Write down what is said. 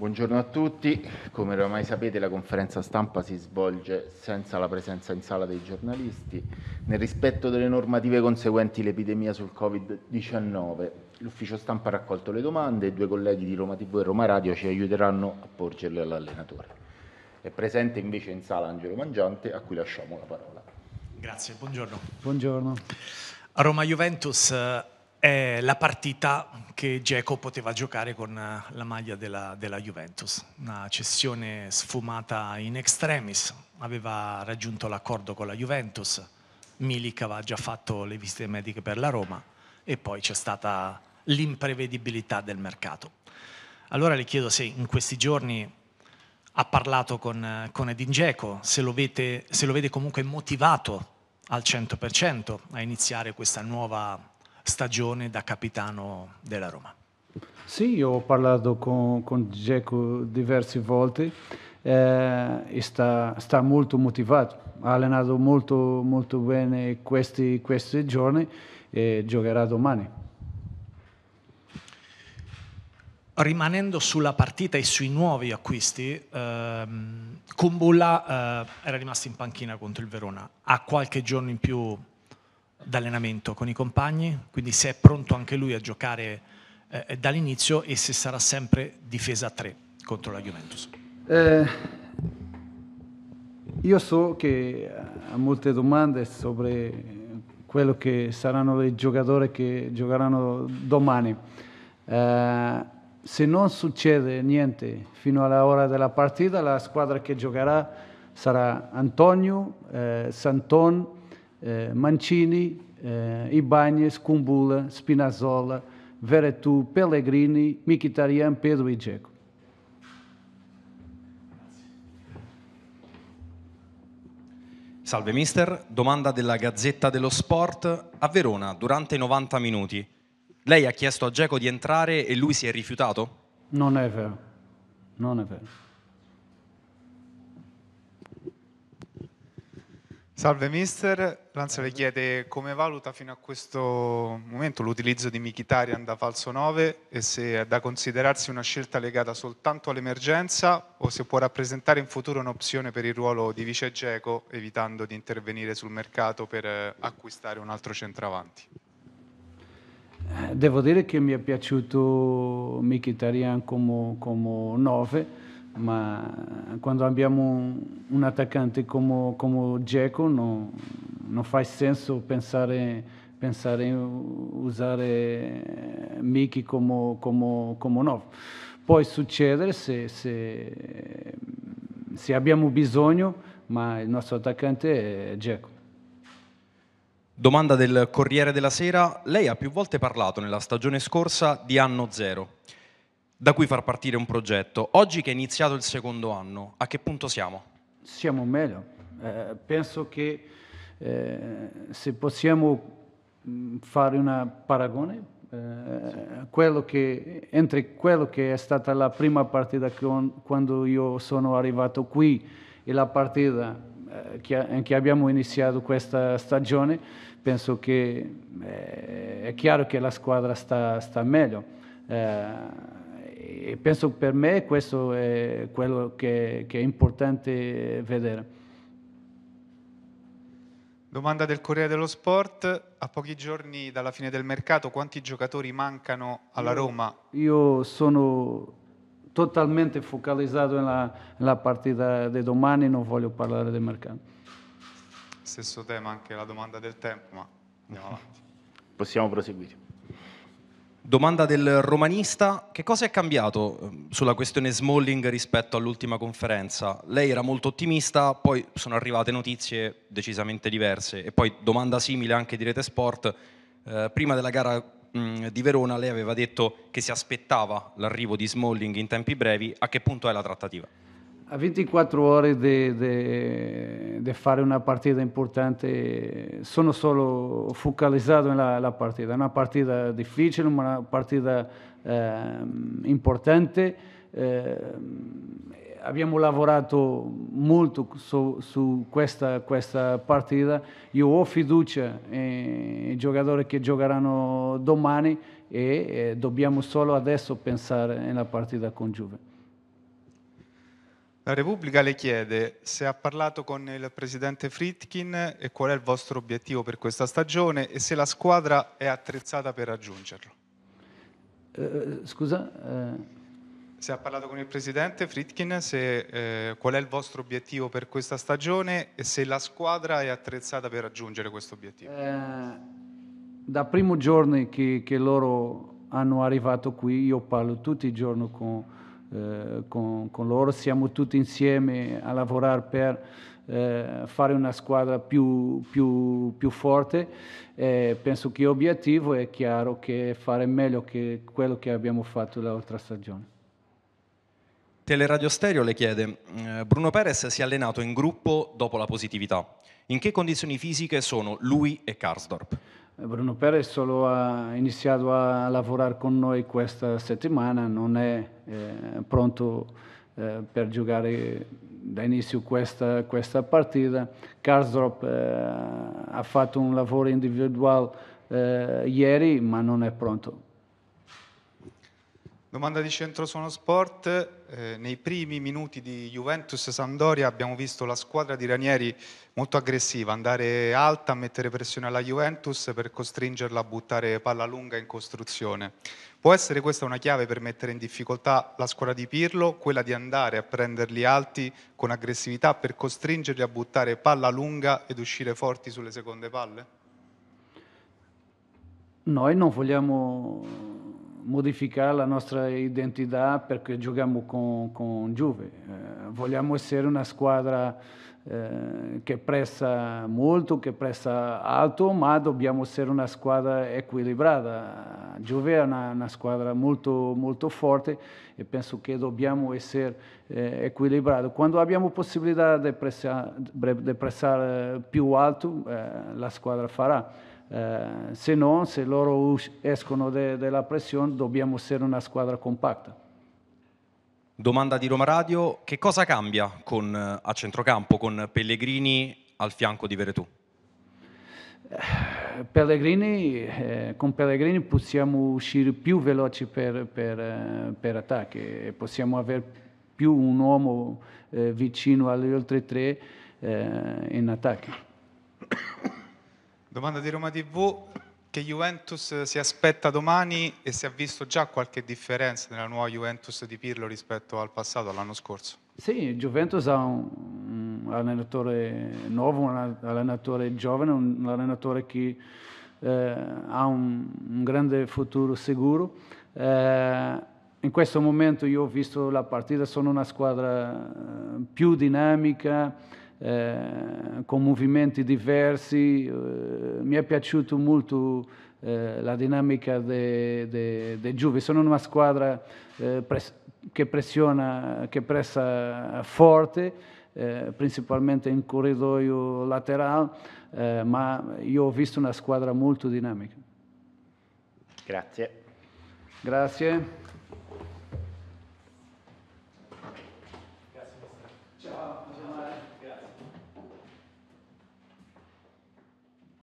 Buongiorno a tutti, come oramai sapete la conferenza stampa si svolge senza la presenza in sala dei giornalisti. Nel rispetto delle normative conseguenti l'epidemia sul Covid-19, l'ufficio stampa ha raccolto le domande e due colleghi di Roma TV e Roma Radio ci aiuteranno a porgerle all'allenatore. È presente invece in sala Angelo Mangiante a cui lasciamo la parola. Grazie, buongiorno. Buongiorno. A Roma Juventus eh, è la partita che Geco poteva giocare con eh, la maglia della, della, Juventus, una cessione sfumata in extremis, aveva raggiunto l'accordo con la Juventus, Milik aveva già fatto le visite mediche per la Roma e poi c'è stata l'imprevedibilità del mercato. Allora le chiedo se in questi giorni ha parlato con, eh, con Edin Geco, se, se lo vede comunque motivato al 100% a iniziare questa nuova stagione da capitano della Roma. Sì, io ho parlato con, con Dzeko diverse volte eh, e sta, sta, molto motivato, ha allenato molto, molto bene questi, questi giorni e giocherà domani. Rimanendo sulla partita e sui nuovi acquisti, ehm, Kumbulla eh, era rimasto in panchina contro il Verona, ha qualche giorno in più d'allenamento con i compagni, quindi se è pronto anche lui a giocare eh, dall'inizio e se sarà sempre difesa a 3 contro la Juventus. Eh, io so che ha molte domande sobre quello che saranno i giocatori che giocheranno domani. Eh, se non succede niente fino alla ora della partita, la squadra che giocherà sarà Antonio, eh, Santon, eh, Mancini, eh, Ibanez, Cumbula, Spinazzola, Veretù, Pellegrini, Mkhitaryan, Pedro e Dzeko. Salve mister, domanda della Gazzetta dello Sport. A Verona, durante i 90 minuti, lei ha chiesto a Geco di entrare e lui si è rifiutato? Non è vero, non è vero. Salve mister, Lanza le chiede come valuta fino a questo momento l'utilizzo di Michitarian da falso 9 e se è da considerarsi una scelta legata soltanto all'emergenza o se può rappresentare in futuro un'opzione per il ruolo di vice Geco evitando di intervenire sul mercato per eh, acquistare un altro centravanti. Eh, devo dire che mi è piaciuto Michitarian come, come ma quando abbiamo un attaccante come, come Dzeko non no fa senso pensare, pensare usare Miki come, come, come no. Può succedere se, se, se, abbiamo bisogno, ma il nostro attaccante è Dzeko. Domanda del Corriere della Sera. Lei ha più volte parlato nella stagione scorsa di anno zero da cui far partire un progetto. Oggi che è iniziato il secondo anno, a che punto siamo? Siamo meglio. Eh, penso che eh, se possiamo mm, fare un paragone, eh, quello che, entre quello che è stata la prima partita con, quando io sono arrivato qui e la partita eh, che, in cui abbiamo iniziato questa stagione, penso che eh, è chiaro che la squadra sta, sta meglio. Eh, e penso per me questo è quello che, che è importante vedere. Domanda del Corriere dello Sport, a pochi giorni dalla fine del mercato quanti giocatori mancano alla Roma? Io sono totalmente focalizzato nella, nella, partita di domani, non voglio parlare del mercato. Stesso tema anche la domanda del tempo, ma andiamo avanti. Possiamo proseguire. Domanda del romanista, che cosa è cambiato ehm, sulla questione Smalling rispetto all'ultima conferenza? Lei era molto ottimista, poi sono arrivate notizie decisamente diverse e poi domanda simile anche di Rete Sport, eh, prima della gara mh, mm, di Verona lei aveva detto che si aspettava l'arrivo di Smalling in tempi brevi, a che punto è la trattativa? a 24 ore di fare una partita importante, sono solo focalizzato nella partita. È una partita difficile, una partita eh, importante. Eh, abbiamo lavorato molto su, su questa, questa, partita. Io ho fiducia nei giocatori che giocheranno domani e eh, dobbiamo solo adesso pensare alla partita con Juve. La Repubblica le chiede se ha parlato con il presidente Fritkin e qual è il vostro obiettivo per questa stagione e se la squadra è attrezzata per raggiungerlo. Eh, scusa? Eh... Se ha parlato con il presidente Fritkin, se, eh, qual è il vostro obiettivo per questa stagione e se la squadra è attrezzata per raggiungere questo obiettivo? Eh, da primo giorno che, che loro hanno arrivato qui, io parlo tutti i giorni con eh, con, con, loro, siamo tutti insieme a lavorare per eh, fare una squadra più, più, più forte. Eh, penso che l'obiettivo è chiaro che fare meglio che quello che abbiamo fatto l'altra stagione. Teleradio Stereo le chiede, eh, Bruno Perez si è allenato in gruppo dopo la positività. In che condizioni fisiche sono lui e Karsdorp? Eh, Bruno Perez solo ha iniziato a lavorare con noi questa settimana, non è eh, pronto eh, per giocare da inizio questa, questa partita. Karsdorp eh, ha fatto un lavoro individuale eh, ieri, ma non è pronto. Domanda di centro Suono Sport. Eh, nei primi minuti di Juventus-Sandoria abbiamo visto la squadra di Ranieri molto aggressiva, andare alta, mettere pressione alla Juventus per costringerla a buttare palla lunga in costruzione. Può essere questa una chiave per mettere in difficoltà la squadra di Pirlo, quella di andare a prenderli alti con aggressività per costringerli a buttare palla lunga ed uscire forti sulle seconde palle? Noi non vogliamo modificare la nostra identità perché giochiamo con, con Juve. Eh, vogliamo essere una squadra eh, che pressa molto, che pressa alto, ma dobbiamo essere una squadra equilibrata. Juve è una, una squadra molto, molto, forte e penso che dobbiamo essere eh, equilibrati. Quando abbiamo possibilità di pressare, di pressare più alto, eh, la squadra farà. Eh, se no, se loro escono de dalla pressione, dobbiamo essere una squadra compatta. Domanda di Roma Radio, che cosa cambia con, eh, a centrocampo con Pellegrini al fianco di Veretù? Eh, Pellegrini, eh, con Pellegrini possiamo uscire più veloci per, per, per attacchi, possiamo avere più un uomo vicino agli oltre tre in attacchi. Domanda di Roma TV, che Juventus si aspetta domani e si ha visto già qualche differenza nella nuova Juventus di Pirlo rispetto al passato, all'anno scorso? Sì, Juventus ha un, un allenatore nuovo, un allenatore giovane, un allenatore che eh, ha un, un, grande futuro sicuro. Eh, in questo momento io ho visto la partita, sono una squadra eh, più dinamica, eh, con movimenti diversi. Eh, mi è piaciuto molto eh, la dinamica dei Giuvi. Sono una squadra eh, pres- che pressiona, che pressa forte, eh, principalmente in corridoio laterale, ma io ho visto una squadra molto dinamica. Grazie. Grazie.